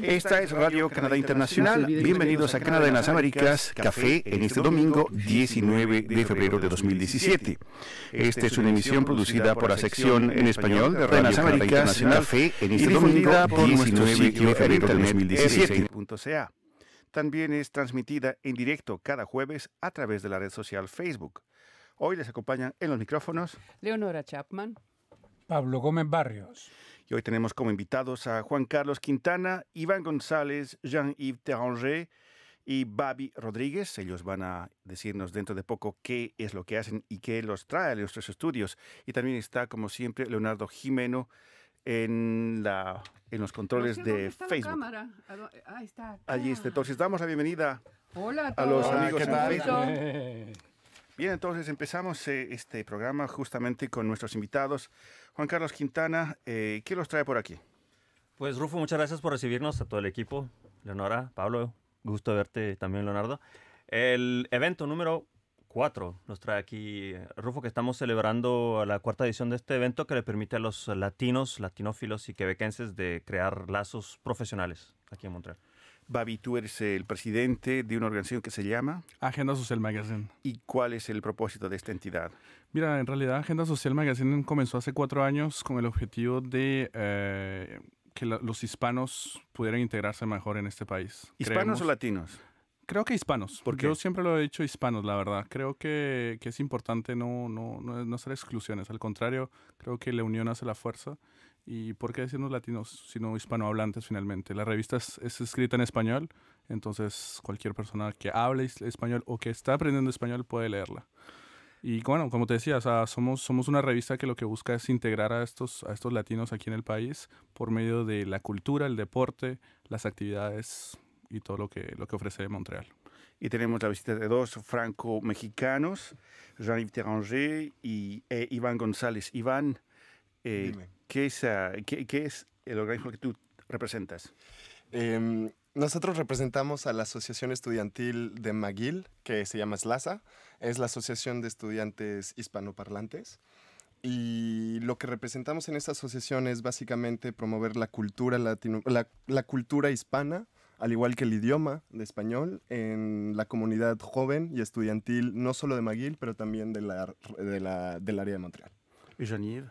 Esta es Radio Canadá Internacional. Bienvenidos a Canadá en las Américas, Café, en este domingo 19 de febrero de 2017. Esta es una emisión producida por la sección en español de Radio Canadá Internacional, Café, en este domingo 19 de febrero de 2017. También es transmitida en directo cada jueves a través de la red social Facebook. Hoy les acompañan en los micrófonos Leonora Chapman, Pablo Gómez Barrios hoy tenemos como invitados a Juan Carlos Quintana, Iván González, Jean-Yves Teranger y Babi Rodríguez. Ellos van a decirnos dentro de poco qué es lo que hacen y qué los trae a nuestros estudios. Y también está, como siempre, Leonardo Jimeno en, la, en los controles de Facebook. Ahí está. Allí está. Entonces, damos la bienvenida Hola a, los amigos. ¿Qué tal? Bien, entonces empezamos eh, este programa justamente con nuestros invitados. Juan Carlos Quintana, eh, ¿qué los trae por aquí? Pues Rufo, muchas gracias por recibirnos, a todo el equipo. Leonora, Pablo, gusto verte también, Leonardo. El evento número cuatro nos trae aquí Rufo, que estamos celebrando la cuarta edición de este evento que le permite a los latinos, latinófilos y quebequenses de crear lazos profesionales aquí en Montreal tú eres el presidente de una organización que se llama Agenda Social Magazine. ¿Y cuál es el propósito de esta entidad? Mira, en realidad Agenda Social Magazine comenzó hace cuatro años con el objetivo de... Eh, que los hispanos pudieran integrarse mejor en este país. ¿Hispanos o latinos? Creo que hispanos, porque yo siempre lo he dicho hispanos, la verdad. Creo que, que es importante no, no, no, no hacer exclusiones, al contrario, creo que la unión hace la fuerza y por qué decirnos latinos, sino hispanohablantes finalmente. La revista es, escrita en español, entonces cualquier persona que hable español o que está aprendiendo español puede leerla. Y bueno, como te decía, somos, somos una revista que lo que busca es integrar a estos, a estos latinos aquí en el país por medio de la cultura, el deporte, las actividades y todo lo que, lo que ofrece Montreal. Y tenemos la visita de dos franco-mexicanos, Jean-Yves Teranger y eh, Iván González. Iván, eh, Dime. ¿Qué es, ah, es el organismo que tú representas? Em, nosotros representamos a la Asociación Estudiantil de McGill, que se llama SLASA, es la Asociación de Estudiantes Hispanoparlantes. Y lo que representamos en esta asociación es básicamente promover la cultura, latino, la, cultura hispana, al igual que el idioma de español, en la comunidad joven y estudiantil, no solo de McGill, pero también de la, del área de Montreal. ¿Y Jean-Yves?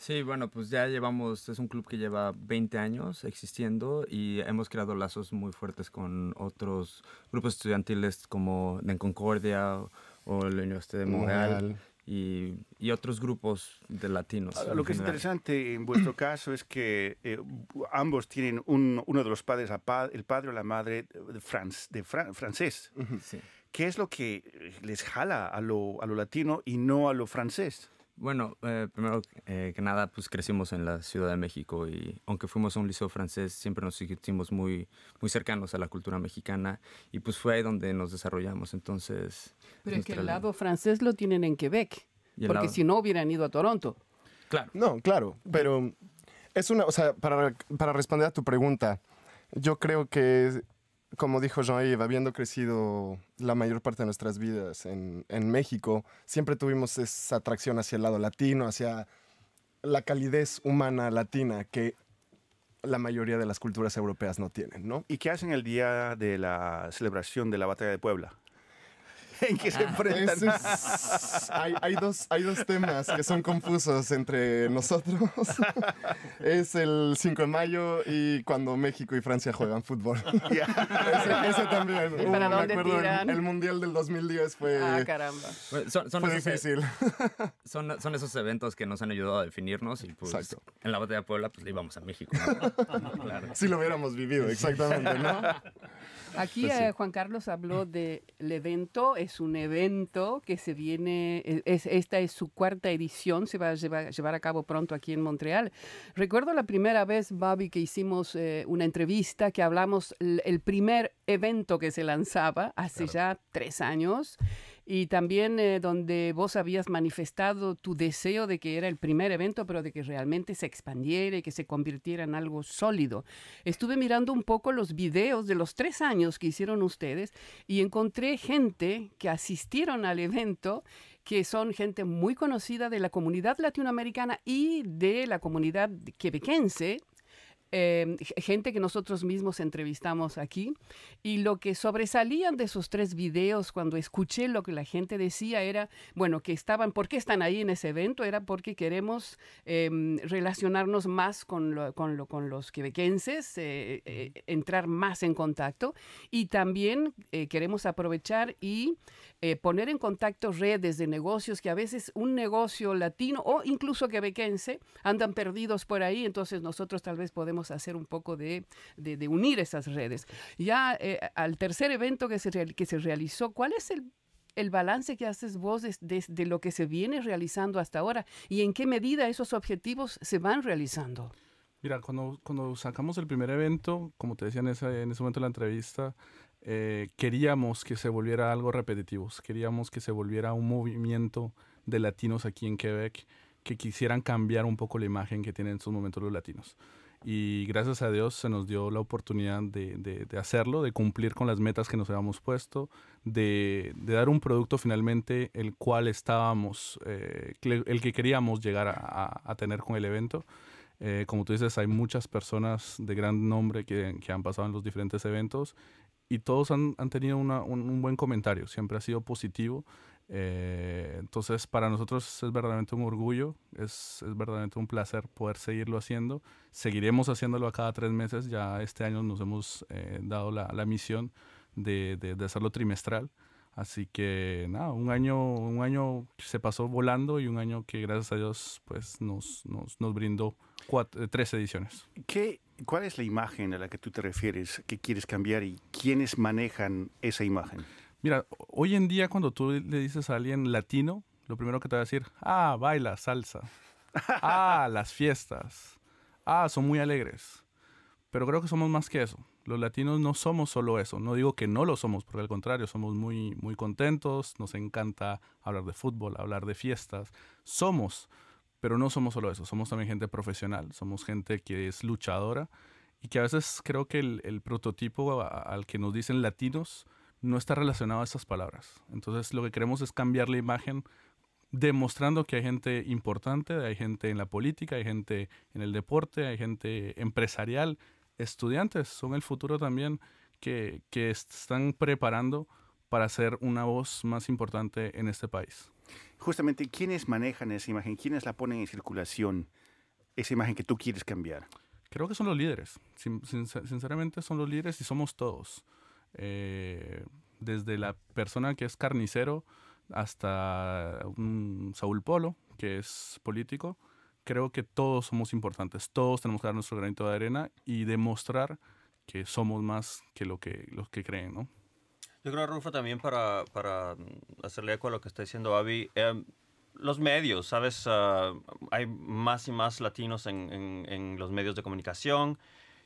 Sí, bueno, pues ya llevamos, es un club que lleva 20 años existiendo y hemos creado lazos muy fuertes con otros grupos estudiantiles como en Concordia o la Universidad de Montreal. Y, y, otros grupos de latinos. lo que es interesante en vuestro caso es que eh, ambos tienen un, uno de los padres, el padre o la madre de, de francés. ¿Qué es lo que les jala a lo, a lo latino y no a lo francés? Bueno, eh, primero eh, que nada, pues crecimos en la Ciudad de México y aunque fuimos a un liceo francés, siempre nos sentimos muy, muy cercanos a la cultura mexicana y pues fue ahí donde nos desarrollamos. Entonces. Pero es que el lado francés lo tienen en Quebec, porque si no hubieran ido a Toronto. Claro. No, claro, pero es una, o sea, para, para responder a tu pregunta, yo creo que como dijo Jean-Yves, habiendo crecido la mayor parte de nuestras vidas en, México, siempre tuvimos esa atracción hacia el lado latino, hacia la calidez humana latina que la mayoría de las culturas europeas no tienen, ¿Y qué hacen el día de la celebración de la Batalla de Puebla? Ah. Pues hay, dos, hay dos temas que son confusos entre nosotros. es el 5 de mayo y cuando México y Francia juegan fútbol. ese, también. Uh, el, Mundial del 2010 fue, ah, caramba. Pues, son, e- difícil. Son, esos eventos que nos han ayudado a definirnos pues, en la batalla de Puebla pues íbamos a México. Si lo hubiéramos vivido, exactamente, Aquí pues eh, Juan Carlos habló del evento, es un evento que se viene, e, esta es su cuarta edición, se va a llevar, a cabo pronto aquí en Montreal. Recuerdo la primera vez, Bobby, que hicimos eh, una entrevista, que hablamos el, primer evento que se lanzaba hace ya tres años y también eh, donde vos habías manifestado tu deseo de que era el primer evento, pero de que realmente se expandiera y que se convirtiera en algo sólido. Estuve mirando un poco los videos de los tres años que hicieron ustedes y encontré gente que asistieron al evento que son gente muy conocida de la comunidad latinoamericana y de la comunidad quebequense, Em, gente que nosotros mismos entrevistamos aquí, y lo que sobresalían de esos tres videos cuando escuché lo que la gente decía era, bueno, que estaban, ¿por qué están ahí en ese evento? Era porque queremos em, relacionarnos más con, con, los quebequenses, eh, eh, entrar más en contacto, y también eh, queremos aprovechar y poner en contacto redes de negocios que a veces un negocio latino o incluso quebequense andan perdidos por ahí, entonces nosotros tal vez podemos hacer un poco de, unir esas redes. Ya eh, al tercer evento que se, realizó, ¿cuál es el balance que haces vos de, lo que se viene realizando hasta ahora y en qué medida esos objetivos se van realizando. Mira, cuando, sacamos el primer evento, como te decía en ese, momento de la entrevista, eh, queríamos que se volviera algo repetitivo, queríamos que se volviera un movimiento de latinos aquí en Quebec que quisieran cambiar un poco la imagen que tienen en estos momentos los latinos y gracias a Dios se nos dio la oportunidad de, de, hacerlo, de cumplir con las metas que nos habíamos puesto, de, dar un producto finalmente el cual estábamos, eh, el que queríamos llegar a, tener con el evento. Eh, como tú dices, hay muchas personas de gran nombre que, que han pasado en los diferentes eventos y todos han, han tenido un, un, buen comentario, siempre ha sido positivo. Eh, entonces, para nosotros es verdaderamente un orgullo, es, es, verdaderamente un placer poder seguirlo haciendo. Seguiremos haciéndolo a cada tres meses, ya este año nos hemos eh, dado la, la misión de, de, hacerlo trimestral. Así que nada, un año, un año se pasó volando y un año que gracias a Dios pues nos, nos, nos brindó eh, tres ediciones. ¿Qué, ¿Cuál es la imagen a la que tú te refieres, que quieres cambiar y quiénes manejan esa imagen? Mira, hoy en día cuando tú le dices a alguien latino, lo primero que te va a decir, ah, baila salsa. ah, las fiestas. Ah, son muy alegres. Pero creo que somos más que eso. Los latinos no somos solo eso. No digo que no lo somos, porque al contrario, somos muy, muy contentos. Nos encanta hablar de fútbol, hablar de fiestas. Somos, pero no somos solo eso. Somos también gente profesional. Somos gente que es luchadora. Y que a veces creo que el, prototipo al que nos dicen latinos no está relacionado a esas palabras. Entonces lo que queremos es cambiar la imagen demostrando que hay gente importante, hay gente en la política, hay gente en el deporte, hay gente empresarial, estudiantes, son el futuro también que, están preparando para ser una voz más importante en este país. Justamente, ¿quiénes manejan esa imagen? ¿Quiénes la ponen en circulación? Esa imagen que tú quieres cambiar. Creo que son los líderes. sinceramente son los líderes y somos todos. Eh, desde la persona que es carnicero hasta un Saúl Polo, que es político, creo que todos somos importantes, todos tenemos que dar nuestro granito de arena y demostrar que somos más que lo que los que creen, ¿no? Yo creo, Rufa también para, hacerle eco a lo que está diciendo Avi, eh, los medios, ¿sabes? Ah, hay más y más latinos en, en, los medios de comunicación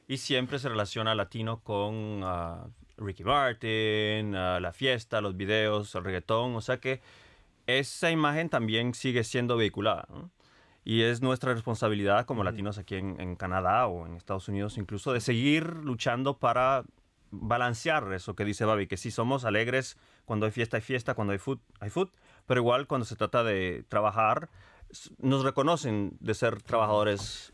y siempre se relaciona latino con ah, Ricky Martin, la fiesta, los videos, el reggaetón, o sea que esa imagen también sigue siendo vehiculada. Y es nuestra responsabilidad como latinos aquí en, Canadá o en Estados Unidos incluso de seguir luchando para balancear eso que dice Babi, que sí somos alegres cuando hay fiesta hay fiesta, cuando hay food hay food, pero igual cuando se trata de trabajar nos reconocen de ser trabajadores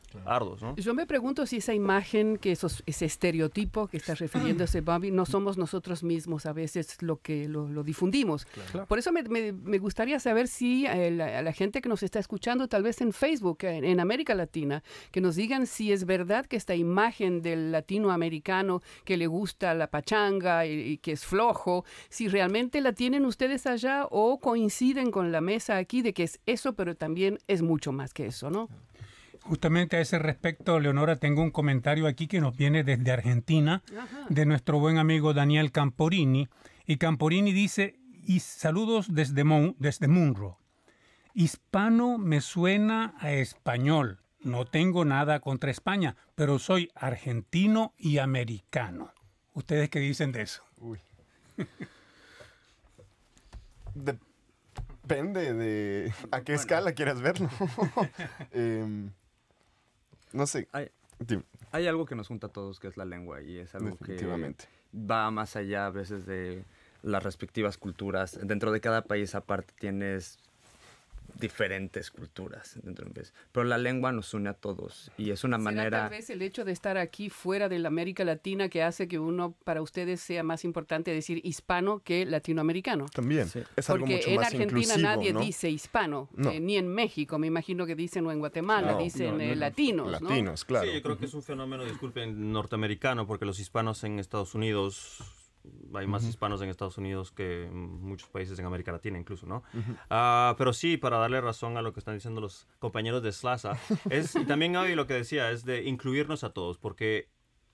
yo me pregunto si esa imagen, que esos, ese estereotipo que está refiriéndose Bobby, no somos nosotros mismos a veces lo que lo, difundimos. Por eso me, me, gustaría saber si eh, a la, gente que nos está escuchando, tal vez en Facebook, eh, en, América Latina, que nos digan si es verdad que esta imagen del latinoamericano que le gusta la pachanga y que es flojo, si realmente la tienen ustedes allá o coinciden con la mesa aquí de que es eso, pero también es mucho más que eso, ¿no? Justamente a ese respecto, Leonora, tengo un comentario aquí que nos viene desde Argentina, de nuestro buen amigo Daniel Camporini. Y Camporini dice, y saludos desde, desde Munro. Hispano me suena a español. No tengo nada contra España, pero soy argentino y americano. ¿Ustedes qué dicen de eso? Uy. Depende de a qué escala quieras verlo. Em, no sé. Hay, hay, algo que nos junta a todos, que es la lengua, y es algo que va más allá a veces de las respectivas culturas. Dentro de cada país aparte tienes diferentes culturas dentro Pero la lengua nos une a todos y es una manera... Tal vez el hecho de estar aquí fuera de la América Latina que hace que uno, para ustedes, sea más importante decir hispano que latinoamericano. También, es algo Porque en Argentina nadie dice hispano, eh, ni en México, me imagino que dicen, o en Guatemala, dicen eh, latinos. Latinos, claro. Sí, yo creo que es un fenómeno, disculpen, norteamericano, porque los hispanos en Estados Unidos hay más hispanos en Estados Unidos que muchos países en América Latina incluso, ¿no? Ah, pero sí, para darle razón a lo que están diciendo los compañeros de Slaza, es, y también hoy lo que decía, es de incluirnos a todos, porque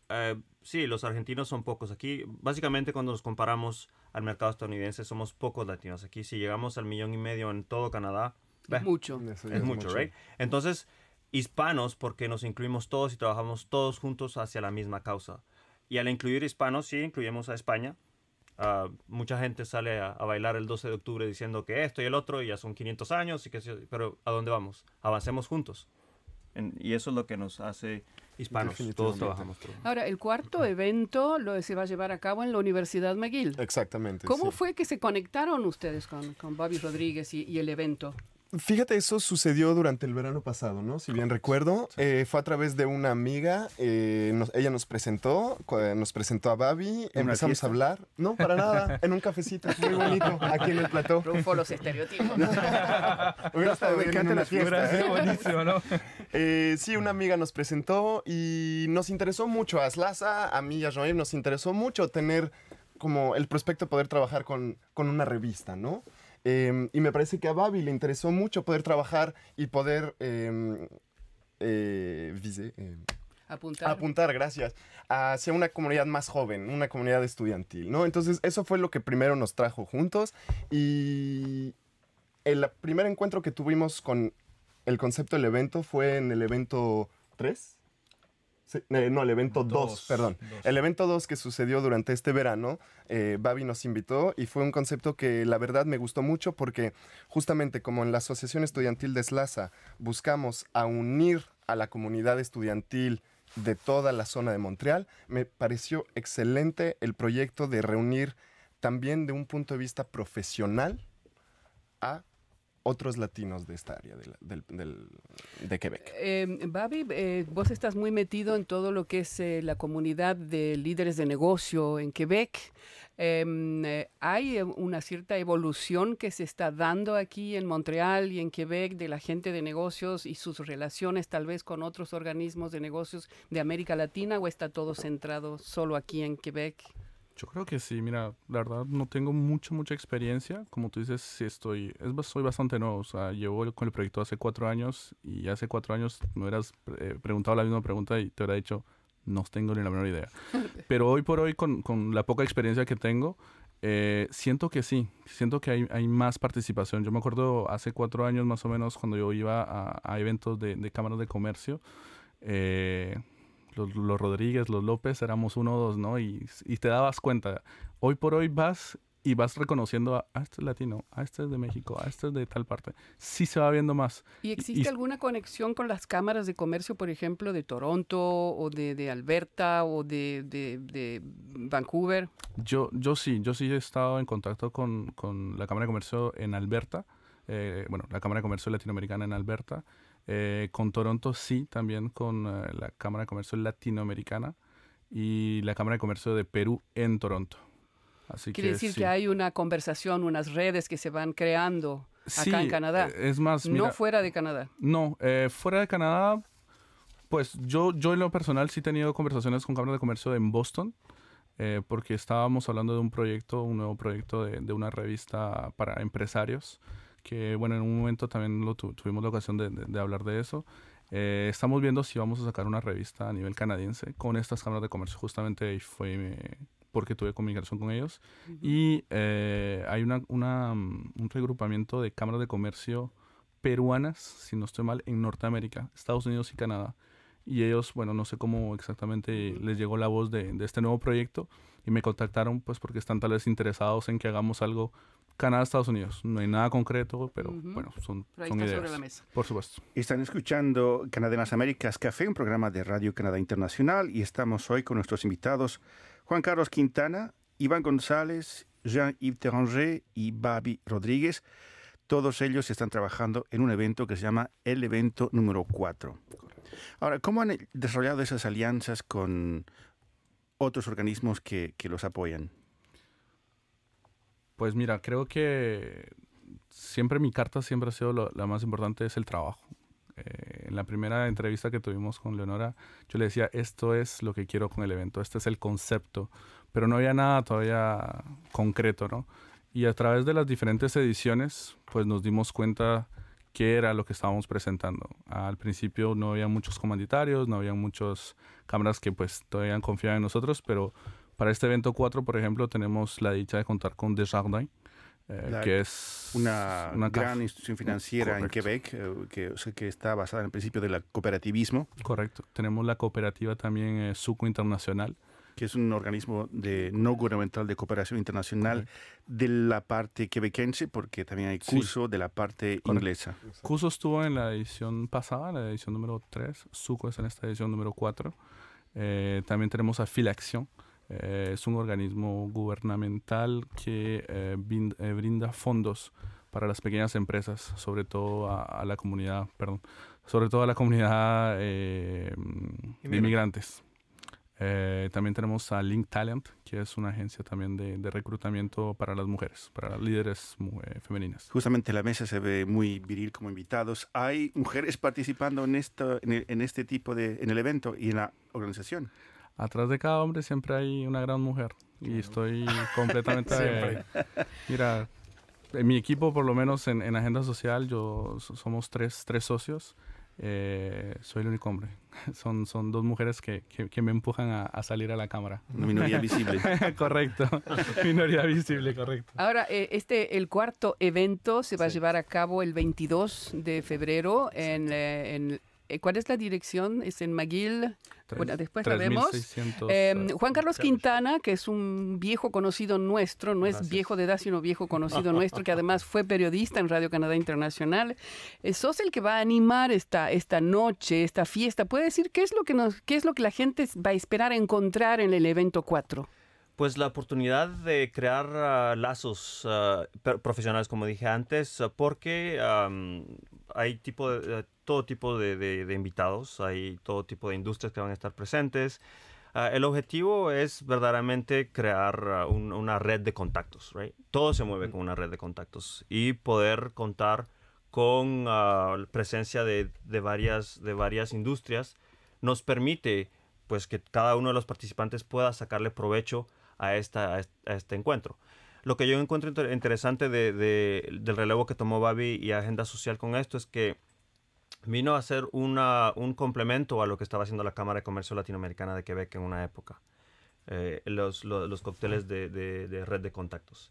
eh, sí, los argentinos son pocos aquí. Básicamente cuando nos comparamos al mercado estadounidense somos pocos latinos aquí. Si llegamos al millón y medio en todo Canadá, es mucho. Es, es, mucho, mucho. ¿right? Entonces, hispanos, porque nos incluimos todos y trabajamos todos juntos hacia la misma causa. Y al incluir hispanos, sí, incluimos a España. Ah, mucha gente sale a, bailar el 12 de octubre diciendo que esto y el otro, y ya son 500 años, y que, pero ¿a dónde vamos? Avancemos juntos. y eso es lo que nos hace hispanos. Todos trabajamos. Ahora, el cuarto evento lo se va a llevar a cabo en la Universidad McGill. Exactamente. ¿Cómo fue que se conectaron ustedes con, con Bobby Rodríguez y el evento? Fíjate, eso sucedió durante el verano pasado, ¿no? Si bien ah, recuerdo, eh, fue a través de una amiga, eh, ella nos presentó, eh, nos presentó a Babi, empezamos a hablar, no, para nada, en un cafecito, muy bonito, aquí en el plató. Rufo los estereotipos. No. Hubiera una sí, una amiga nos presentó y nos interesó mucho, a Slaza, a mí y a Joel. nos interesó mucho tener como el prospecto de poder trabajar con, con una revista, ¿no? Em, y me parece que a Babi le interesó mucho poder trabajar y poder em, eh, em, apuntar. gracias, hacia una comunidad más joven, una comunidad estudiantil, ¿no? Entonces eso fue lo que primero nos trajo juntos y el primer encuentro que tuvimos con el concepto del evento fue en el evento 3, eh, no, el evento 2, perdón. El evento 2 que sucedió durante este verano, eh, Babi nos invitó y fue un concepto que la verdad me gustó mucho porque justamente como en la Asociación Estudiantil de Slaza buscamos a unir a la comunidad estudiantil de toda la zona de Montreal, me pareció excelente el proyecto de reunir también de un punto de vista profesional a otros latinos de esta área de, de Quebec. Em, Babi, eh, vos estás muy metido en todo lo que es eh, la comunidad de líderes de negocio en Quebec. Em, eh, hay una cierta evolución que se está dando aquí en Montreal y en Quebec de la gente de negocios y sus relaciones tal vez con otros organismos de negocios de América Latina o está todo centrado solo aquí en Quebec? Yo creo que sí, mira, la verdad no tengo mucha, mucha experiencia. Como tú dices, si estoy, es, soy bastante nuevo. O sea, llevo con el proyecto hace cuatro años y hace cuatro años me hubieras eh, preguntado la misma pregunta y te hubiera dicho, no tengo ni la menor idea. Pero hoy por hoy, con, la poca experiencia que tengo, eh, siento que sí, siento que hay, más participación. Yo me acuerdo hace cuatro años más o menos cuando yo iba a, eventos de, de cámaras de comercio. Eh, los, Rodríguez, los López, éramos uno o dos, ¿no? Y, te dabas cuenta. Hoy por hoy vas y vas reconociendo a, ah, este latino, a ah, este de México, a ah, este de tal parte. Sí se va viendo más. ¿Y existe alguna conexión con las cámaras de comercio, por ejemplo, de Toronto o de, Alberta o de, Vancouver? Yo, yo sí, yo sí he estado en contacto con, la Cámara de Comercio en Alberta. Eh, bueno, la Cámara de Comercio Latinoamericana en Alberta eh, con Toronto sí, también con eh, la Cámara de Comercio Latinoamericana y la Cámara de Comercio de Perú en Toronto. Así Quiere decir que hay una conversación, unas redes que se van creando acá en Canadá. Eh, es más, no fuera de Canadá. No, fuera de Canadá, pues yo, yo en lo personal sí he tenido conversaciones con Cámara de Comercio en Boston. porque estábamos hablando de un proyecto, un nuevo proyecto de una revista para empresarios que bueno, en un momento también lo tuvimos la ocasión de, hablar de eso. Eh, estamos viendo si vamos a sacar una revista a nivel canadiense con estas cámaras de comercio. Justamente fue porque tuve comunicación con ellos. Y eh, hay una, mm, un regrupamiento de cámaras de comercio peruanas, si no estoy mal, en Norteamérica, Estados Unidos y Canadá. Y ellos, bueno, no sé cómo exactamente les llegó la voz de, de este nuevo proyecto y me contactaron pues porque están tal vez interesados en que hagamos algo Canadá, Estados Unidos. No hay nada concreto, pero bueno, son, Por supuesto. Están escuchando Canadá Américas Café, un programa de Radio Canadá Internacional, y estamos hoy con nuestros invitados Juan Carlos Quintana, Iván González, Jean-Yves Teranger y Babi Rodríguez. Todos ellos están trabajando en un evento que se llama el evento número 4. Ahora, ¿cómo han desarrollado esas alianzas con otros organismos que los apoyan? Pues mira, creo que siempre mi carta siempre ha sido la más importante, es el trabajo. Eh, en la primera entrevista que tuvimos con Leonora, yo le decía, esto es lo que quiero con el evento, este es el concepto, pero no había nada todavía concreto, ¿no? Y a través de las diferentes ediciones, pues nos dimos cuenta qué era lo que estábamos presentando. Al principio no había muchos comanditarios, no había muchas cámaras que pues todavía confiaban en nosotros, pero para este evento 4, por ejemplo, tenemos la dicha de contar con Desjardins, eh, que es una, gran institución financiera en Quebec, eh, que, que, está basada en el principio del cooperativismo. Correcto. Tenemos la cooperativa también eh, Suco Internacional. Que es un organismo de no gubernamental de cooperación internacional de la parte quebequense, porque también hay curso de la parte inglesa. Curso estuvo en la edición pasada, la edición número 3. Suco es en esta edición número 4. también tenemos a Filaction, eh, es un organismo gubernamental que eh, eh, brinda, fondos para las pequeñas empresas, sobre todo a, la comunidad, perdón, sobre todo a la comunidad de inmigrantes. también tenemos a Link Talent, que es una agencia también de, reclutamiento para las mujeres, para líderes femeninas. Justamente la mesa se ve muy viril como invitados. ¿Hay mujeres participando en, esto, en, en este tipo de, en el evento y en la organización? atrás de cada hombre siempre hay una gran mujer. Y estoy completamente... eh, mira, en mi equipo, por lo menos en, en Agenda Social, yo somos tres, tres socios. Eh, soy el único hombre. Son, son dos mujeres que, que, me empujan a, salir a la cámara. Minoría visible. correcto. Minoría visible, correcto. Ahora, eh, este, el cuarto evento se va a llevar a cabo el 22 de febrero en, eh, en eh, ¿Cuál es la dirección? Es en McGill. bueno, después vemos. Eh, eh, Juan Carlos Quintana, que es un viejo conocido nuestro, no es viejo de edad, sino viejo conocido nuestro, que además fue periodista en Radio Canadá Internacional. sos el que va a animar esta, esta noche, esta fiesta. ¿Puede decir qué es lo que nos, qué es lo que la gente va a esperar encontrar en el evento 4? Pues la oportunidad de crear ah, lazos ah, profesionales, como dije antes, ah, porque hay tipo eh, todo tipo de, invitados, hay todo tipo de industrias que van a estar presentes. el objetivo es verdaderamente crear una red de contactos, right? Todo se mueve con una red de contactos y poder contar con la presencia de, varias, de varias industrias nos permite pues que cada uno de los participantes pueda sacarle provecho a, esta, a este encuentro. Lo que yo encuentro interesante del relevo que tomó Babi y Agenda Social con esto es que vino a ser un complemento a lo que estaba haciendo la Cámara de Comercio Latinoamericana de Quebec en una época, eh, los, los, cócteles de, red de contactos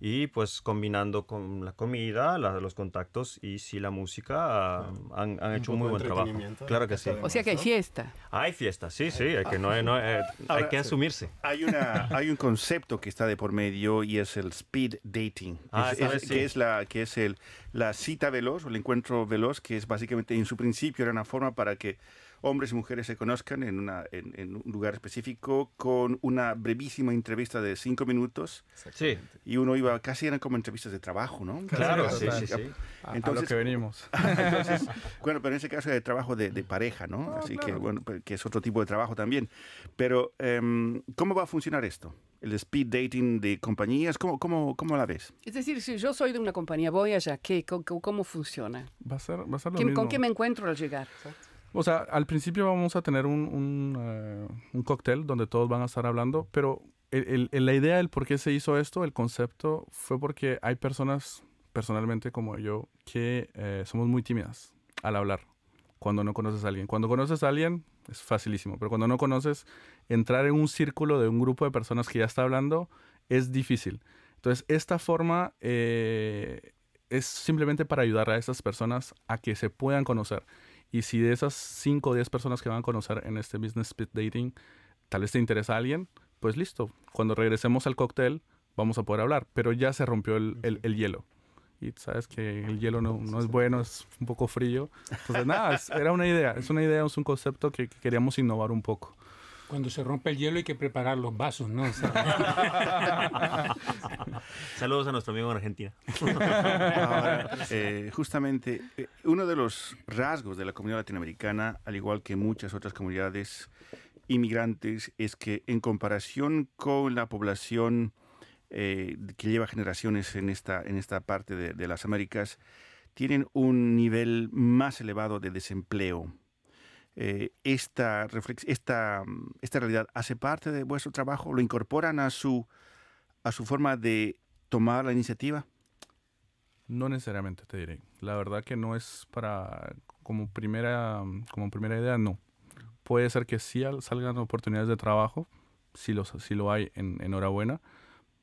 y pues combinando con la comida, la, los contactos y sí la música ah, han, hecho un pues, muy buen trabajo. Claro que sí. O sea que hay fiesta. Hay fiesta, sí, sí, hay que, no, hay, eh, que eh, asumirse. Hay, una, hay un concepto que está de por medio y es el speed dating, ah, es, que es, la, que es el, la cita veloz o el encuentro veloz, que es básicamente en su principio era una forma para que hombres y mujeres se conozcan en, una, en, un lugar específico con una brevísima entrevista de cinco minutos. Sí. Y uno iba, casi eran como entrevistas de trabajo, ¿no? Claro, sí, sí, Entonces, a, lo que venimos. bueno, pero en ese caso de trabajo de, pareja, ¿no? Ah, Así que, bueno, pues, que es otro tipo de trabajo también. Pero, em, ¿cómo va a funcionar esto? el speed dating de compañías? ¿Cómo, cómo, cómo la ves? Es decir, si yo soy de una compañía, voy allá, ¿qué, cómo, funciona? Va a ser, va a ser lo mismo. ¿Con qué me encuentro al llegar? O sea, al principio vamos a tener un, un, eh, cóctel donde todos van a estar hablando, pero la idea del por qué se hizo esto, el concepto, fue porque hay personas, personalmente como yo, que eh, somos muy tímidas al hablar cuando no conoces a alguien. Cuando conoces a alguien es facilísimo, pero cuando no conoces, entrar en un círculo de un grupo de personas que ya está hablando es difícil. Entonces, esta forma eh, es simplemente para ayudar a esas personas a que se puedan conocer. Y si de esas 5 o 10 personas que van a conocer en este Business Speed Dating, tal vez te interesa alguien, pues listo. Cuando regresemos al cóctel, vamos a poder hablar. Pero ya se rompió el, el, hielo. Y sabes que el ah, hielo no, no, es bueno, es un poco frío. Entonces, nada, era una idea. Es una idea, es un concepto que queríamos innovar un poco. Cuando se rompe el hielo hay que preparar los vasos, ¿no? Saludos a nuestro amigo en Argentina. Eh, justamente, eh, uno de los rasgos de la comunidad latinoamericana, al igual que muchas otras comunidades inmigrantes, es que en comparación con la población eh, que lleva generaciones en esta, en esta parte de las Américas, tienen un nivel más elevado de desempleo eh, mm, esta, realidad hace parte de vuestro trabajo? ¿Lo incorporan a su, forma de tomar la iniciativa? No necesariamente, te diré. La verdad que no es para, como primera, mm, como primera idea, no. Puede ser que sí salgan oportunidades de trabajo, si, los, si lo hay, en, enhorabuena,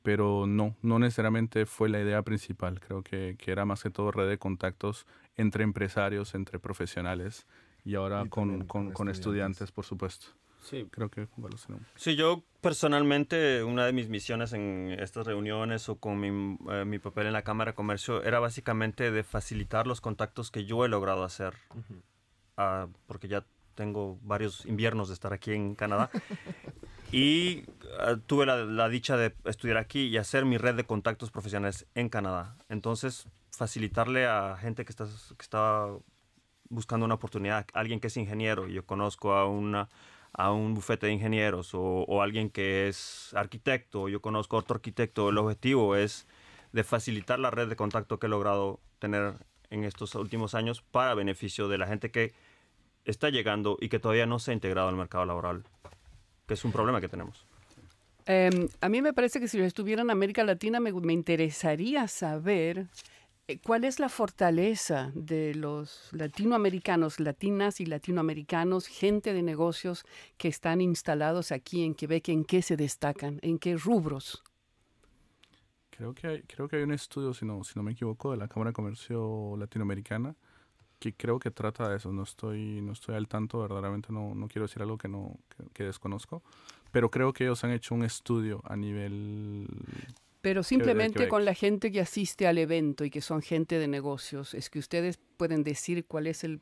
pero no, no necesariamente fue la idea principal. Creo que, era más que todo red de contactos entre empresarios, entre profesionales y ahora con, con, estudiantes. por supuesto. Sí. Creo que bueno, Sí, yo personalmente, una de mis misiones en estas reuniones o con mi, eh, mi, papel en la Cámara de Comercio era básicamente de facilitar los contactos que yo he logrado hacer. Ah, porque ya tengo varios inviernos de estar aquí en Canadá. y ah, tuve la, la, dicha de estudiar aquí y hacer mi red de contactos profesionales en Canadá. Entonces, facilitarle a gente que está, que está buscando una oportunidad, alguien que es ingeniero, yo conozco a, una, a un bufete de ingenieros o, o alguien que es arquitecto, yo conozco a otro arquitecto, el objetivo es de facilitar la red de contacto que he logrado tener en estos últimos años para beneficio de la gente que está llegando y que todavía no se ha integrado al mercado laboral, que es un problema que tenemos. Em, a mí me parece que si yo estuviera en América Latina me, me interesaría saber eh, ¿Cuál es la fortaleza de los latinoamericanos, latinas y latinoamericanos, gente de negocios que están instalados aquí en Quebec? ¿En qué se destacan? ¿En qué rubros? Creo que hay, creo que hay un estudio, si no, si no me equivoco, de la Cámara de Comercio Latinoamericana que creo que trata de eso. No estoy, no estoy al tanto, verdaderamente no, quiero decir algo que, no, que desconozco, pero creo que ellos han hecho un estudio a nivel pero simplemente con la gente que asiste al evento y que son gente de negocios, es que ustedes pueden decir cuál es el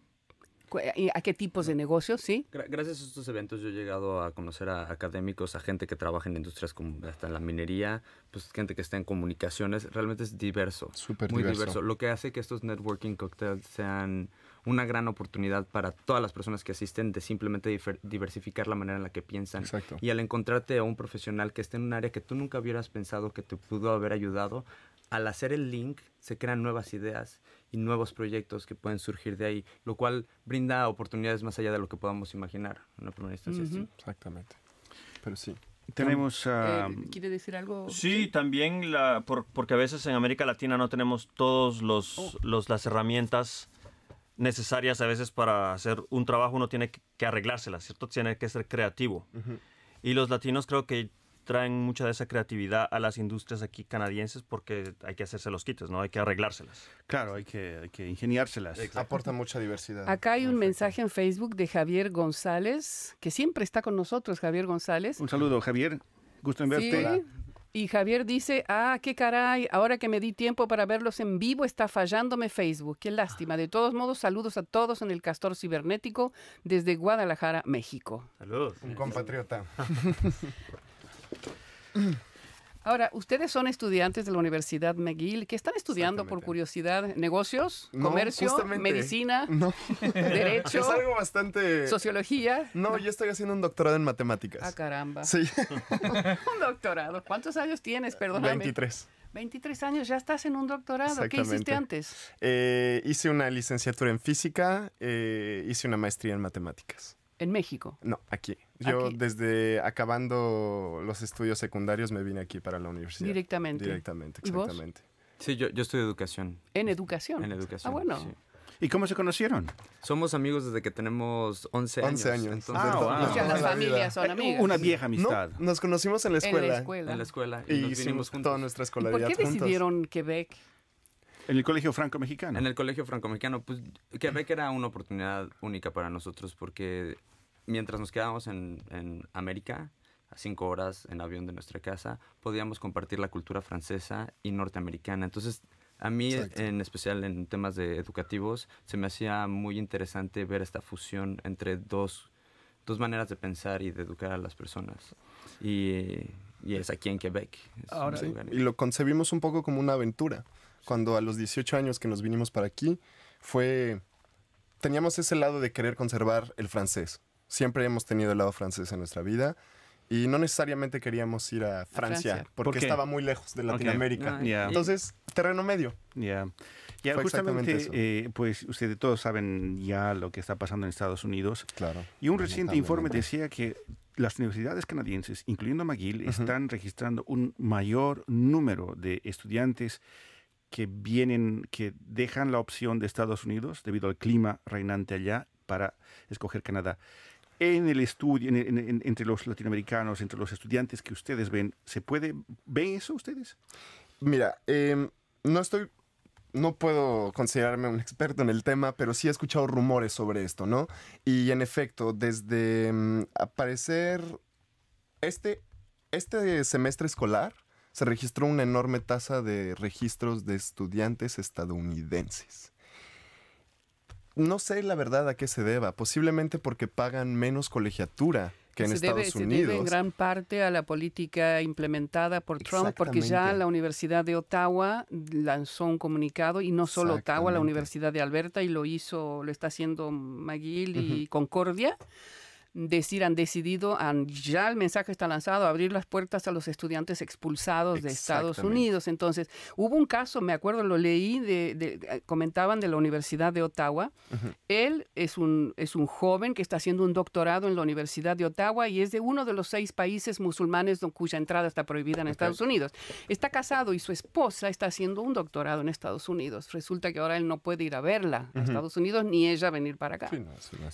eh, ¿A qué tipos de negocios? Sí. Gracias a estos eventos yo he llegado a conocer a académicos, a gente que trabaja en industrias como hasta en la minería, pues gente que está en comunicaciones. Realmente es diverso. Súper diverso. Muy diverso. Lo que hace que estos networking cocktails sean una gran oportunidad para todas las personas que asisten de simplemente diversificar la manera en la que piensan. Y al encontrarte a un profesional que esté en un área que tú nunca hubieras pensado que te pudo haber ayudado, al hacer el link se crean nuevas ideas y nuevos proyectos que pueden surgir de ahí, lo cual brinda oportunidades más allá de lo que podamos imaginar en Exactamente. Pero sí. Tenemos. Eh, ah, ¿Quiere decir algo? Sí, también la, porque a veces en América Latina no tenemos todos oh. las herramientas necesarias a veces para hacer un trabajo uno tiene que arreglárselas, ¿cierto? Tiene que ser creativo. Y los latinos creo que traen mucha de esa creatividad a las industrias aquí canadienses porque hay que hacerse los quites, ¿no? Hay que arreglárselas. Claro, hay que, ingeniárselas. Aporta mucha diversidad. Acá hay un mensaje en Facebook de Javier González, que siempre está con nosotros, Javier González. Un saludo, Javier. Gusto en verte. Y Javier dice, ah, qué caray, ahora que me di tiempo para verlos en vivo está fallándome Facebook. Qué lástima. De todos modos, saludos a todos en el Castor Cibernético desde Guadalajara, México. Saludos. Un compatriota. Ahora, ustedes son estudiantes de la Universidad McGill que están estudiando por curiosidad negocios, comercio, medicina, derecho, bastante sociología. No, yo estoy haciendo un doctorado en matemáticas. Ah, caramba. Sí. un doctorado. ¿Cuántos años tienes? Perdóname. 23. 23 años, ya estás en un doctorado. ¿Qué hiciste antes? Eh, hice una licenciatura en física, eh, hice una maestría en matemáticas. ¿En México? No, aquí. Yo desde acabando los estudios secundarios me vine aquí para la universidad. Directamente. Directamente, exactamente. Sí, yo, yo estudio educación. ¿En educación? En educación. Ah, bueno. ¿Y cómo se conocieron? Somos amigos desde que tenemos 11 años. 11 años. Entonces, ah, las familias son eh, amigas. Una vieja amistad. nos conocimos en la escuela. En la escuela. la escuela. Y, nos vinimos juntos. toda nuestra ¿Por qué decidieron Quebec? En el Colegio Franco-Mexicano. En el Colegio Franco-Mexicano. Pues Quebec era una oportunidad única para nosotros porque mientras nos quedábamos en, en América, a cinco horas en avión de nuestra casa, podíamos compartir la cultura francesa y norteamericana. Entonces, a mí, en especial en temas de educativos, se me hacía muy interesante ver esta fusión entre dos, dos maneras de pensar y de educar a las personas. Y, es aquí en Quebec. Y lo concebimos un poco como una aventura. Cuando a los 18 años que nos vinimos para aquí, fue... Teníamos ese lado de querer conservar el francés, Siempre hemos tenido el lado francés en nuestra vida y no necesariamente queríamos ir a Francia, porque estaba muy lejos de Latinoamérica. Ah, Entonces, terreno medio. Ya, justamente, eh, pues ustedes todos saben ya lo que está pasando en Estados Unidos. Claro. Y un reciente informe decía que las universidades canadienses, incluyendo McGill, están registrando un mayor número de estudiantes que vienen, que dejan la opción de Estados Unidos debido al clima reinante allá para escoger Canadá en el estudio, entre los latinoamericanos, entre los estudiantes que ustedes ven, ¿se puede, ven eso ustedes? Mira, em, no estoy, no puedo considerarme un experto en el tema, pero sí he escuchado rumores sobre esto, ¿no? Y en efecto, desde em, aparecer este, este semestre escolar, se registró una enorme tasa de registros de estudiantes estadounidenses. No sé la verdad a qué se deba, posiblemente porque pagan menos colegiatura que en Estados Unidos. Se debe en gran parte a la política implementada por Trump, porque ya la Universidad de Ottawa lanzó un comunicado, y no solo Ottawa, la Universidad de Alberta, y lo hizo, lo está haciendo McGill y Concordia decir, han decidido, ya el mensaje está lanzado, abrir las puertas a los estudiantes expulsados de Estados Unidos. Entonces, hubo un caso, me acuerdo, lo leí, de, eh, comentaban de la Universidad de Ottawa. Él es un, es un joven que está haciendo un doctorado en la Universidad de Ottawa y es de uno de los seis países musulmanes cuya entrada está prohibida en Estados Unidos. Está casado y su esposa está haciendo un doctorado en Estados Unidos. Resulta que ahora él no puede ir a verla a Estados Unidos ni ella venir para acá.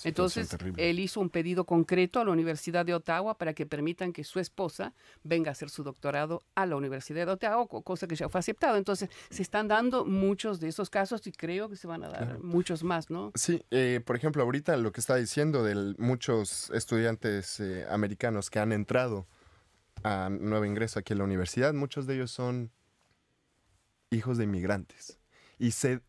Entonces, él hizo un pedido concreto a la Universidad de Ottawa para que permitan que su esposa venga a hacer su doctorado a la Universidad de Ottawa, cosa que ya fue aceptada. Entonces, se están dando muchos de esos casos y creo que se van a dar muchos más, ¿no? Sí, eh, por ejemplo, ahorita lo que está diciendo de muchos estudiantes eh, americanos que han entrado a nuevo ingreso aquí en la universidad, muchos de ellos son hijos de inmigrantes. Y se,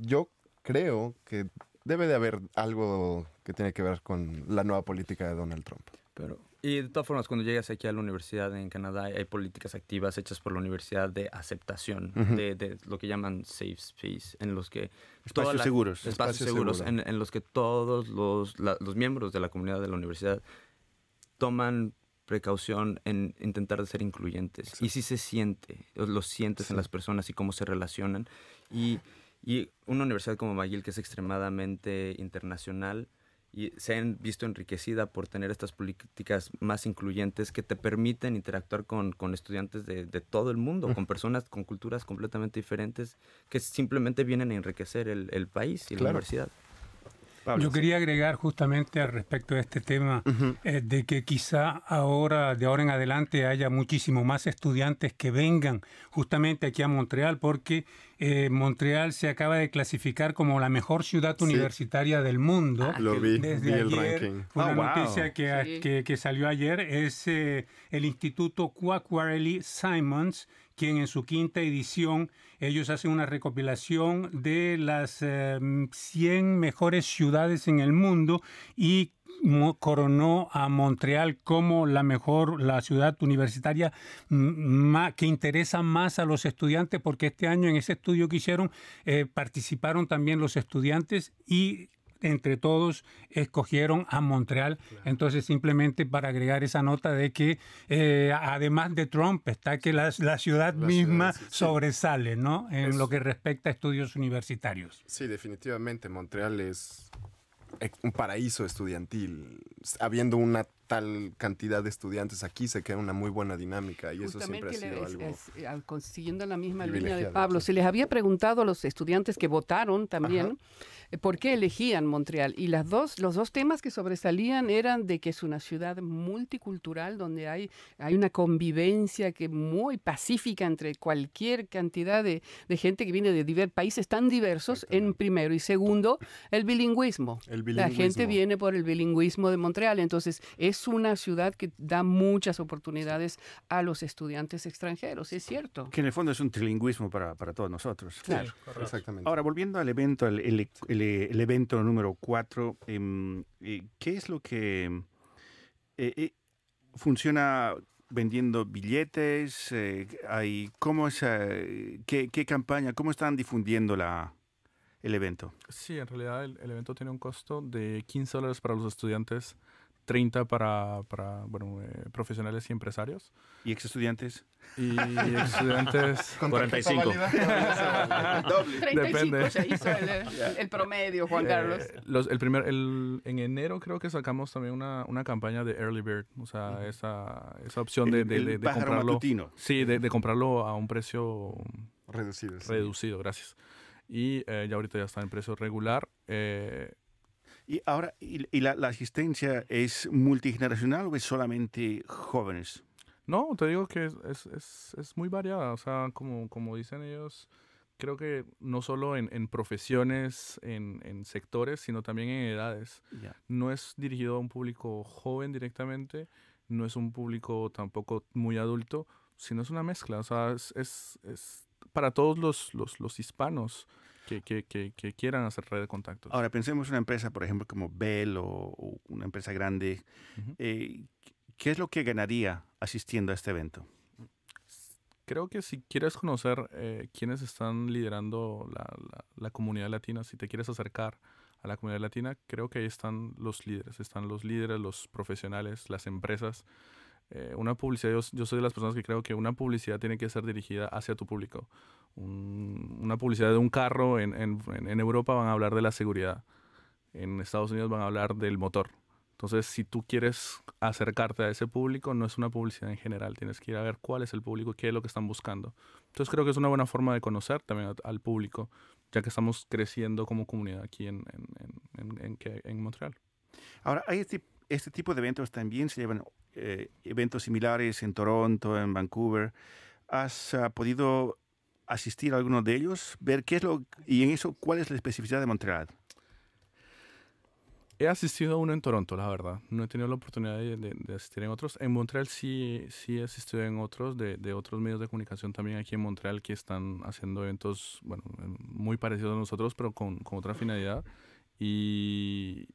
yo creo que debe de haber algo que tiene que ver con la nueva política de Donald Trump. Pero, y de todas formas, cuando llegas aquí a la universidad en Canadá, hay políticas activas hechas por la universidad de aceptación, de, lo que llaman safe space, en los que... Espacios seguros. Espacios, seguros, en, los que todos los, los miembros de la comunidad de la universidad toman precaución en intentar ser incluyentes. Y si se siente, lo sientes en las personas y cómo se relacionan. Y, y una universidad como McGill, que es extremadamente internacional, y se han visto enriquecida por tener estas políticas más incluyentes que te permiten interactuar con, estudiantes de, todo el mundo, con personas con culturas completamente diferentes que simplemente vienen a enriquecer el, país y la universidad. Yo quería agregar justamente al respecto de este tema eh, de que quizá ahora, de ahora en adelante, haya muchísimo más estudiantes que vengan justamente aquí a Montreal, porque eh, Montreal se acaba de clasificar como la mejor ciudad universitaria del mundo. Ah, lo vi, desde el ranking. Una ah, noticia que, salió ayer es eh, el Instituto Quacquarelli Simons quien en su quinta edición ellos hacen una recopilación de las 100 em, mejores ciudades en el mundo y coronó a Montreal como la mejor, la ciudad universitaria que interesa más a los estudiantes, porque este año en ese estudio que hicieron eh, participaron también los estudiantes y entre todos escogieron a Montreal. Entonces, simplemente para agregar esa nota de que eh, además de Trump está que la, la ciudad misma sobresale, ¿no? En lo que respecta a estudios universitarios. Sí, definitivamente Montreal es eh, un paraíso estudiantil, habiendo una tal cantidad de estudiantes aquí, se crea una muy buena dinámica y eso siempre ha sido algo. Eh, consiguiendo la misma línea de Pablo, se les había preguntado a los estudiantes que votaron también eh, por qué elegían Montreal y las dos, los dos temas que sobresalían eran de que es una ciudad multicultural donde hay, hay una convivencia que muy pacífica entre cualquier cantidad de, gente que viene de diversos países tan diversos en primero y segundo el bilingüismo. el bilingüismo. La gente viene por el bilingüismo de Montreal, entonces es es una ciudad que da muchas oportunidades a los estudiantes extranjeros, es cierto. Que en el fondo es un trilingüismo para, todos nosotros. Claro, exactamente. Ahora, volviendo al evento, el, el, el, evento número cuatro, em, eh, ¿qué es lo que eh, eh, funciona? vendiendo billetes? hay, ¿cómo es, qué, campaña? ¿Cómo están difundiendo la, el evento? Sí, en realidad el, el evento tiene un costo de 15 dólares para los estudiantes 30 para, para bueno, eh, profesionales y empresarios. ¿Y ex estudiantes? Y ex estudiantes. 45. 35 Depende. se hizo el, promedio, Juan eh, Carlos. el primer, el, en enero creo que sacamos también una, una campaña de Early Bird, o sea, esa, esa opción de, de, comprarlo. Sí, de, comprarlo a un precio reducido. Reducido, gracias. Y eh, ya ahorita ya está en precio regular. Eh, y ahora, ¿y, la, asistencia es multigeneracional o es solamente jóvenes? No, te digo que es, es, es, es muy variada. O sea, como, como dicen ellos, creo que no solo en, profesiones, en, sectores, sino también en edades. No es dirigido a un público joven directamente, no es un público tampoco muy adulto, sino es una mezcla. O sea, es, es, es para todos los, los, los hispanos que, quieran hacer red de contactos. Ahora, pensemos en una empresa, por ejemplo, como Bell o, una empresa grande. Eh, ¿Qué es lo que ganaría asistiendo a este evento? Creo que si quieres conocer eh, quiénes están liderando la, la, la, comunidad latina, si te quieres acercar a la comunidad latina, creo que ahí están los líderes, están los líderes, los profesionales, las empresas eh, una publicidad, yo, soy de las personas que creo que una publicidad tiene que ser dirigida hacia tu público. una publicidad de un carro en, en, en, Europa van a hablar de la seguridad, en Estados Unidos van a hablar del motor. Entonces, si tú quieres acercarte a ese público, no es una publicidad en general, tienes que ir a ver cuál es el público, qué es lo que están buscando. Entonces, creo que es una buena forma de conocer también al público, ya que estamos creciendo como comunidad aquí en, en Montreal. Ahora, hay este este tipo de eventos también se llevan eh, eventos similares en Toronto, en Vancouver. ¿Has ah, podido asistir a alguno de ellos? Ver qué es lo y en eso cuál es la especificidad de Montreal. He asistido a uno en Toronto, la verdad. No he tenido la oportunidad de, asistir en otros. En Montreal sí, sí he asistido en otros, de, de, otros medios de comunicación también aquí en Montreal que están haciendo eventos, bueno, muy parecidos a nosotros, pero con, con otra finalidad. Y,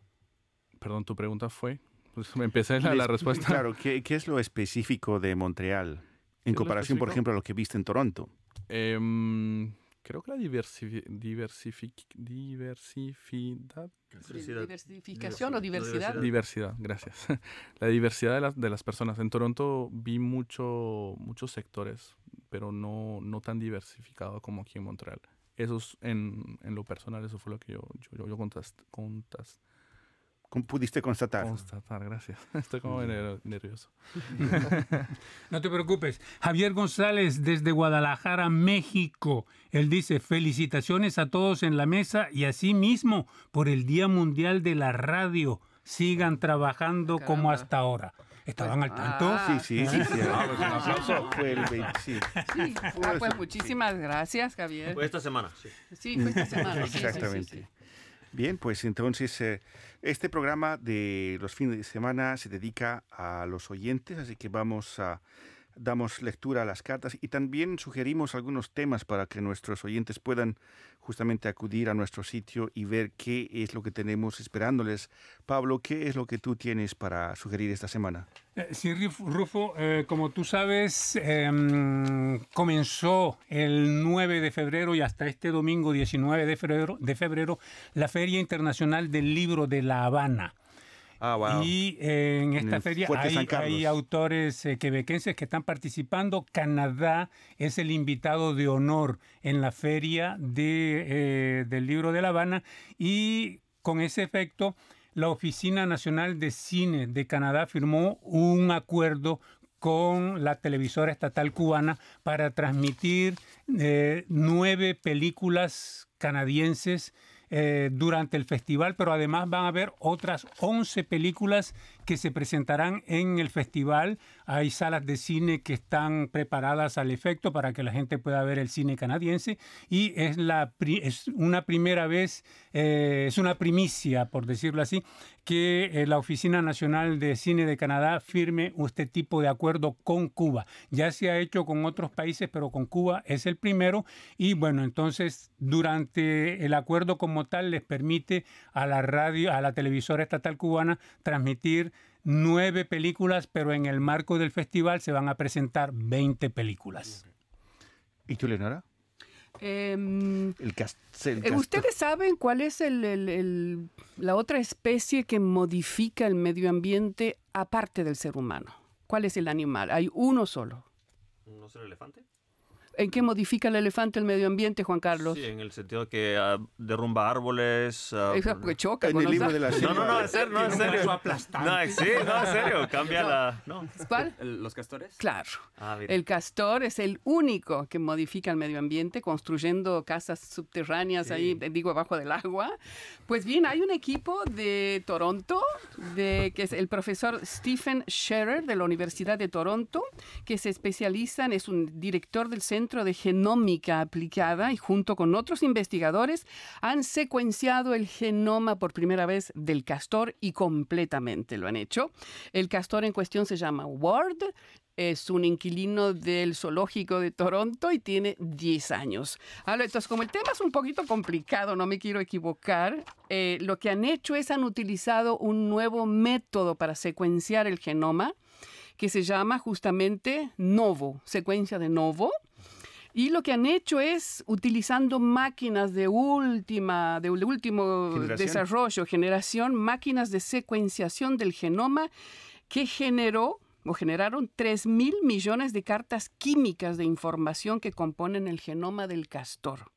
Perdón, tu pregunta fue. Pues me empecé la, respuesta. Claro, ¿qué, es lo específico de Montreal en comparación, por ejemplo, a lo que viste en Toronto? Em, creo que la diversifi Diversidad. Diversificación o diversidad. Diversidad, gracias. La diversidad de las, de las personas. En Toronto vi mucho, muchos sectores, pero no, no tan diversificado como aquí en Montreal. Eso es en, lo personal, eso fue lo que yo, yo, yo, pudiste constatar. Constatar, gracias. Estoy como nervioso. No te preocupes. Javier González desde Guadalajara, México. Él dice, felicitaciones a todos en la mesa y a sí mismo por el Día Mundial de la Radio. Sigan trabajando ah, como hasta ahora. ¿Estaban al tanto? Ah. sí, sí, sí. Ah, pues Fue el 25. pues muchísimas gracias, Javier. Fue esta semana. Sí, sí fue esta semana. Exactamente. Bien, pues entonces eh, este programa de los fines de semana se dedica a los oyentes, así que vamos a damos lectura a las cartas y también sugerimos algunos temas para que nuestros oyentes puedan justamente acudir a nuestro sitio y ver qué es lo que tenemos esperándoles. Pablo, ¿qué es lo que tú tienes para sugerir esta semana? Eh, sí, Rufo, eh, como tú sabes, em, comenzó el 9 de febrero y hasta este domingo 19 de febrero, de febrero la Feria Internacional del Libro de La Habana. Ah, y eh, en esta feria hay, autores eh, quebequenses que están participando. Canadá es el invitado de honor en la feria eh, del libro de La Habana y con ese efecto la Oficina Nacional de Cine de Canadá firmó un acuerdo con la televisora estatal cubana para transmitir nueve películas canadienses eh, durante el festival, pero además van a ver otras 11 películas que se presentarán en el festival. Hay salas de cine que están preparadas al efecto para que la gente pueda ver el cine canadiense y es, la es una primera vez, eh, es una primicia, por decirlo así, que eh, la Oficina Nacional de Cine de Canadá firme este tipo de acuerdo con Cuba. Ya se ha hecho con otros países, pero con Cuba es el primero y bueno, entonces durante el acuerdo como tal les permite a la radio, a la televisora estatal cubana transmitir nueve películas, pero en el marco del festival se van a presentar 20 películas. ¿Y tú, Leonora? Em, eh, ¿Ustedes saben cuál es el, la otra especie que modifica el medio ambiente aparte del ser humano? ¿Cuál es el animal? Hay uno solo. ¿No es el elefante? ¿En qué modifica el elefante el medio ambiente, Juan Carlos? Sí, en el sentido que ah, derrumba árboles. Ah, choca. la No, no, no, es serio. No, es serio. No, sí, no, en serio. Cambia la. ¿Cuál? ¿Los castores? Claro. Ah, el castor es el único que modifica el medio ambiente construyendo casas subterráneas ahí, digo, abajo del agua. Pues bien, hay un equipo de Toronto, de, que es el profesor Stephen Scherer de la Universidad de Toronto, que se especializa, es un director del centro de Genómica Aplicada y junto con otros investigadores han secuenciado el genoma por primera vez del castor y completamente lo han hecho. El castor en cuestión se llama Ward, es un inquilino del zoológico de Toronto y tiene 10 años. entonces, como el tema es un poquito complicado, no me quiero equivocar, eh, lo que han hecho es han utilizado un nuevo método para secuenciar el genoma que se llama justamente Novo, secuencia de Novo. Y lo que han hecho es, utilizando máquinas de última, de, último desarrollo, generación, máquinas de secuenciación del genoma que generó o generaron 3 mil millones de cartas químicas de información que componen el genoma del castor.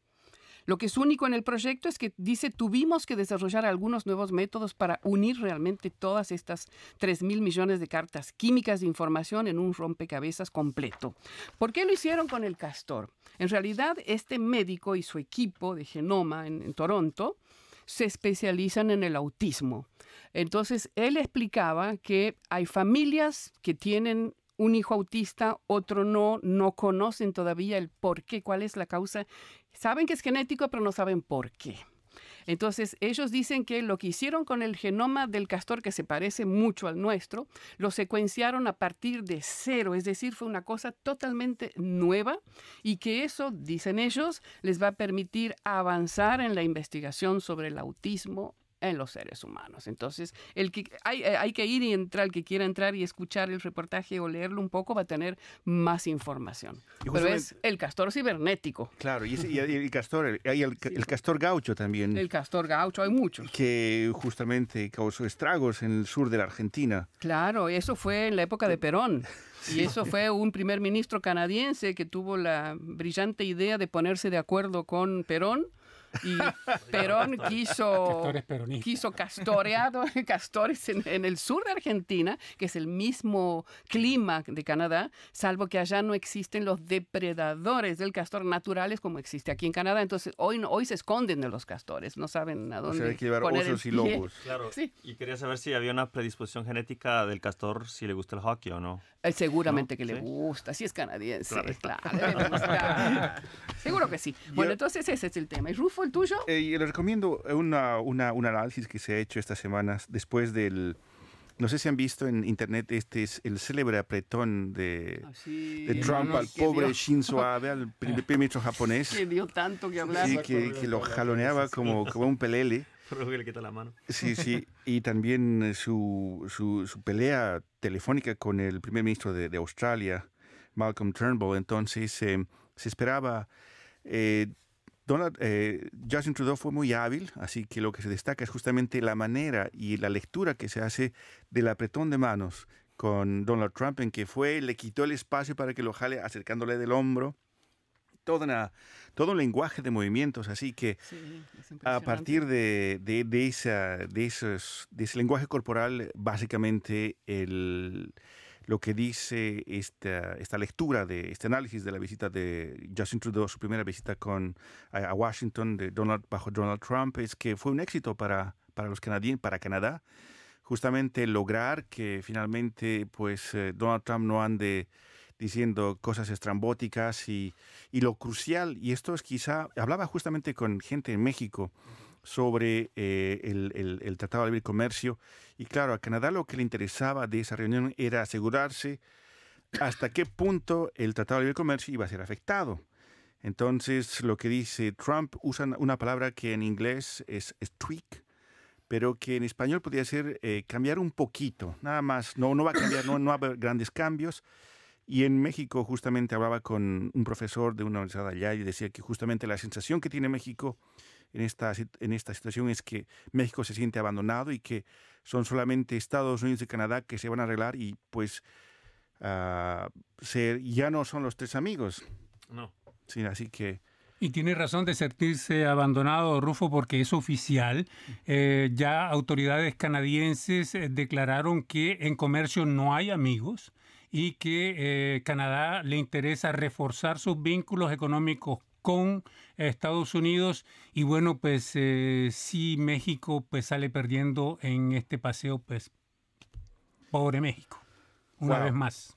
Lo que es único en el proyecto es que dice tuvimos que desarrollar algunos nuevos métodos para unir realmente todas estas 3 mil millones de cartas químicas de información en un rompecabezas completo. ¿Por qué lo hicieron con el castor? En realidad, este médico y su equipo de genoma en, en Toronto se especializan en el autismo. Entonces, él explicaba que hay familias que tienen un hijo autista, otro no, no conocen todavía el por qué, cuál es la causa. Saben que es genético, pero no saben por qué. Entonces, ellos dicen que lo que hicieron con el genoma del castor, que se parece mucho al nuestro, lo secuenciaron a partir de cero, es decir, fue una cosa totalmente nueva y que eso, dicen ellos, les va a permitir avanzar en la investigación sobre el autismo en los seres humanos. Entonces, el que, hay, eh, hay, que ir y entrar, el que quiera entrar y escuchar el reportaje o leerlo un poco va a tener más información. Pero es el castor cibernético. Claro, y, el castor, hay el, castor gaucho también. El castor gaucho, hay muchos. Que justamente causó estragos en el sur de la Argentina. Claro, eso fue en la época de Perón. Y eso fue un primer ministro canadiense que tuvo la brillante idea de ponerse de acuerdo con Perón y Perón quiso, quiso castoreado, castores en, el sur de Argentina, que es el mismo clima de Canadá, salvo que allá no existen los depredadores del castor naturales como existe aquí en Canadá. Entonces hoy, hoy se esconden de los castores, no saben a dónde. que poner osos y lobos. Claro. Y quería saber si había una predisposición genética del castor, si le gusta el hockey o no. Eh, seguramente que le gusta, si es canadiense. Seguro que sí. Bueno, entonces ese es el tema. Y Rufo el tuyo? Eh, le recomiendo un análisis que se ha hecho estas semanas después del... No sé si han visto en internet, este es el célebre apretón de, ah, Trump al pobre Shinzo Abe, al primer ministro japonés. Que dio tanto que hablar. que, lo jaloneaba como, como un pelele. que le quita la mano. Sí, sí. Y también eh, su, su, su pelea telefónica con el primer ministro de, Australia, Malcolm Turnbull. Entonces eh, se esperaba eh, Donald, eh, Justin Trudeau fue muy hábil, así que lo que se destaca es justamente la manera y la lectura que se hace del apretón de manos con Donald Trump, en que fue, le quitó el espacio para que lo jale acercándole del hombro. Todo, todo un lenguaje de movimientos, así que a partir de, de, esa, de, esos, de ese lenguaje corporal, básicamente el lo que dice esta, esta lectura, de este análisis de la visita de Justin Trudeau, su primera visita con, a, Washington de Donald, bajo Donald Trump, es que fue un éxito para, para los canadienses, para Canadá, justamente lograr que finalmente pues, eh, Donald Trump no ande diciendo cosas estrambóticas y, y, lo crucial, y esto es quizá, hablaba justamente con gente en México sobre eh, el, el, el, Tratado de Libre Comercio y claro, a Canadá lo que le interesaba de esa reunión era asegurarse hasta qué punto el Tratado de Libre Comercio iba a ser afectado. Entonces, lo que dice Trump, usa una palabra que en inglés es, es tweak, pero que en español podría ser eh, cambiar un poquito, nada más. No, no va a cambiar, no, no va a haber grandes cambios. Y en México justamente hablaba con un profesor de una universidad allá y decía que justamente la sensación que tiene México en esta, en esta situación es que México se siente abandonado y que son solamente Estados Unidos y Canadá que se van a arreglar y pues ah, ya no son los tres amigos. No. Sí, así que... Y tiene razón de sentirse abandonado, Rufo, porque es oficial. Eh, ya autoridades canadienses eh, declararon que en comercio no hay amigos y que eh, Canadá le interesa reforzar sus vínculos económicos con Estados Unidos y bueno, pues si eh, sí, México pues sale perdiendo en este paseo, pues pobre México, una vez más.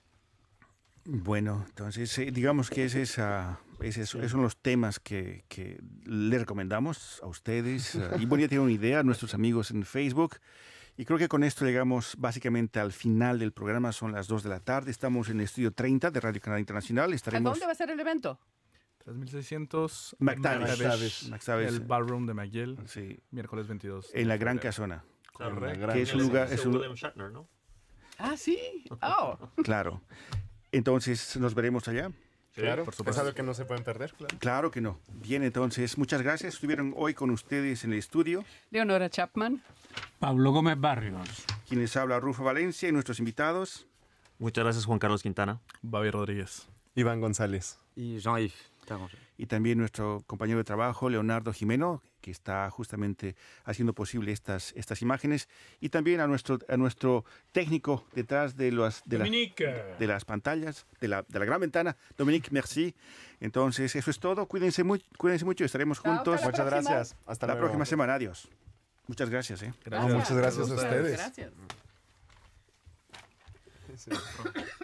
Bueno, entonces eh, digamos que es esa, esos son los temas que, que le recomendamos a ustedes. y bueno, ya tienen una idea, nuestros amigos en Facebook. Y creo que con esto llegamos básicamente al final del programa. Son las 2 de la tarde. Estamos en el estudio 30 de Radio Canal Internacional. Estaremos... ¿A dónde va a ser el evento? 3600 McTavish, el Ballroom de McGill, sí. miércoles 22. En la Gran Casona. Correcto. Que es un lugar... Es Shatner, ¿no? Ah, sí. Oh. Claro. Entonces, ¿nos veremos allá? Claro, por supuesto. que no se pueden perder, claro. que no. Bien, entonces, muchas gracias. Estuvieron hoy con ustedes en el estudio. Leonora Chapman. Pablo Gómez Barrios. Quienes habla Rufo Valencia y nuestros invitados. Muchas gracias, Juan Carlos Quintana. Babi Rodríguez. Iván González. Y Jean-Yves. Y también nuestro compañero de trabajo, Leonardo Jimeno, que está justamente haciendo posible estas, estas imágenes. Y también a nuestro, a nuestro técnico detrás de, de, las pantallas, de la, gran ventana. Dominique, merci. Entonces, eso es todo. Cuídense, muy, cuídense mucho. Estaremos juntos. Muchas gracias. Hasta la próxima semana. Adiós. Muchas gracias. Eh. muchas gracias a ustedes. Gracias.